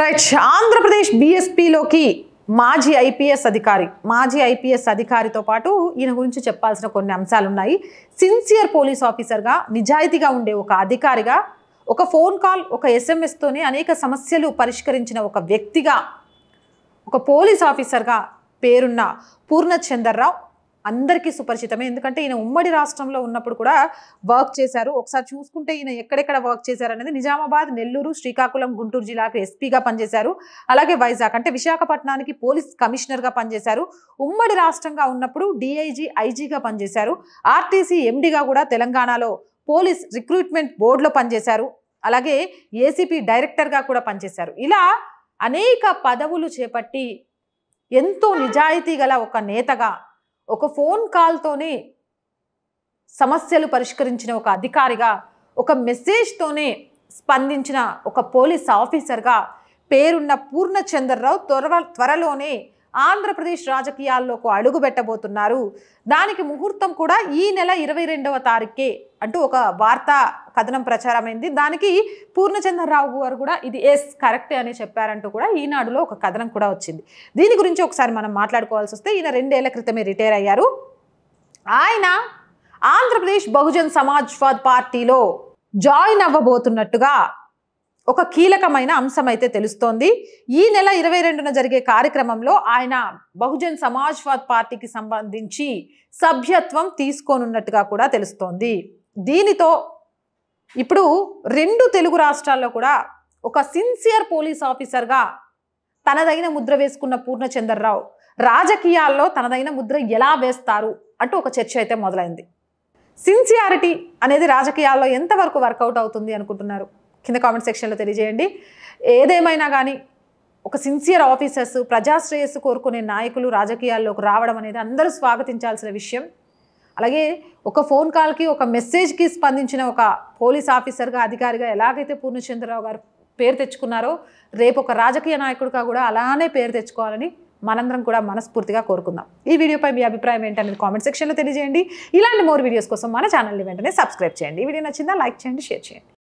right Andhra Pradesh బిఎస్పిలోకి మాజీ IPS అధికారి మాజీ ఐపీఎస్ అధికారితో పాటు ఈయన గురించి చెప్పాల్సిన కొన్ని అంశాలు ఉన్నాయి సిన్సియర్ పోలీస్ ఆఫీసర్గా నిజాయితీగా ఉండే ఒక అధికారిగా ఒక ఫోన్ కాల్ ఒక ఎస్ఎంఎస్తోనే అనేక సమస్యలు పరిష్కరించిన ఒక వ్యక్తిగా ఒక పోలీస్ ఆఫీసర్గా పేరున్న పూర్ణచందర్రావు అందరికీ సుపరిచితమే ఎందుకంటే ఈయన ఉమ్మడి రాష్ట్రంలో ఉన్నప్పుడు కూడా వర్క్ చేశారు ఒకసారి చూసుకుంటే ఈయన ఎక్కడెక్కడ వర్క్ చేశారు అనేది నిజామాబాద్ నెల్లూరు శ్రీకాకుళం గుంటూరు జిల్లాకు ఎస్పీగా పనిచేశారు అలాగే వైజాగ్ అంటే విశాఖపట్నానికి పోలీస్ కమిషనర్గా పనిచేశారు ఉమ్మడి రాష్ట్రంగా ఉన్నప్పుడు డిఐజీ ఐజీగా పనిచేశారు ఆర్టీసీ ఎండిగా కూడా తెలంగాణలో పోలీస్ రిక్రూట్మెంట్ బోర్డులో పనిచేశారు అలాగే ఏసీపీ డైరెక్టర్గా కూడా పనిచేశారు ఇలా అనేక పదవులు చేపట్టి ఎంతో నిజాయితీ గల ఒక నేతగా ఒక ఫోన్ కాల్తోనే సమస్యలు పరిష్కరించిన ఒక అధికారిగా ఒక మెసేజ్తోనే స్పందించిన ఒక పోలీస్ ఆఫీసర్గా పేరున్న పూర్ణచంద్రరావు త్వర త్వరలోనే ఆంధ్రప్రదేశ్ రాజకీయాల్లోకి అడుగు పెట్టబోతున్నారు దానికి ముహూర్తం కూడా ఈ నెల ఇరవై రెండవ తారీఖే అంటూ ఒక వార్తా కథనం ప్రచారమైంది దానికి పూర్ణచంద్రరావు గారు కూడా ఇది ఎస్ కరెక్టే అని చెప్పారంటూ కూడా ఈనాడులో ఒక కథనం కూడా వచ్చింది దీని గురించి ఒకసారి మనం మాట్లాడుకోవాల్సి వస్తే ఈయన రెండేళ్ల క్రితమే రిటైర్ అయ్యారు ఆయన ఆంధ్రప్రదేశ్ బహుజన్ సమాజ్వాద్ పార్టీలో జాయిన్ అవ్వబోతున్నట్టుగా ఒక కీలకమైన అంశం అయితే తెలుస్తోంది ఈ నెల ఇరవై రెండున జరిగే కార్యక్రమంలో ఆయన బహుజన్ సమాజ్వాద్ పార్టీకి సంబంధించి సభ్యత్వం తీసుకోనున్నట్టుగా కూడా తెలుస్తోంది దీనితో ఇప్పుడు రెండు తెలుగు రాష్ట్రాల్లో కూడా ఒక సిన్సియర్ పోలీస్ ఆఫీసర్గా తనదైన ముద్ర వేసుకున్న పూర్ణచంద్రరావు రాజకీయాల్లో తనదైన ముద్ర ఎలా వేస్తారు అంటూ ఒక చర్చ అయితే మొదలైంది సిన్సియారిటీ అనేది రాజకీయాల్లో ఎంతవరకు వర్కౌట్ అవుతుంది అనుకుంటున్నారు కింద కామెంట్ సెక్షన్లో తెలియజేయండి ఏదేమైనా కానీ ఒక సిన్సియర్ ఆఫీసర్స్ ప్రజాశ్రేయస్సు కోరుకునే నాయకులు రాజకీయాల్లోకి రావడం అనేది అందరూ స్వాగతించాల్సిన విషయం అలాగే ఒక ఫోన్ కాల్కి ఒక మెసేజ్కి స్పందించిన ఒక పోలీస్ ఆఫీసర్గా అధికారిగా ఎలాగైతే పూర్ణచంద్రరావు గారు పేరు తెచ్చుకున్నారో రేపు ఒక రాజకీయ నాయకుడిగా కూడా అలానే పేరు తెచ్చుకోవాలని మనందరం కూడా మనస్ఫూర్తిగా కోరుకుందాం ఈ వీడియోపై మీ అభిప్రాయం ఏంటనేది కామెంట్ సెక్షన్లో తెలియజేయండి ఇలాంటి మోర్ వీడియోస్ కోసం మన ఛానల్ని వెంటనే సబ్స్క్రైబ్ చేయండి ఈ వీడియో నచ్చిందా లైక్ చేయండి షేర్ చేయండి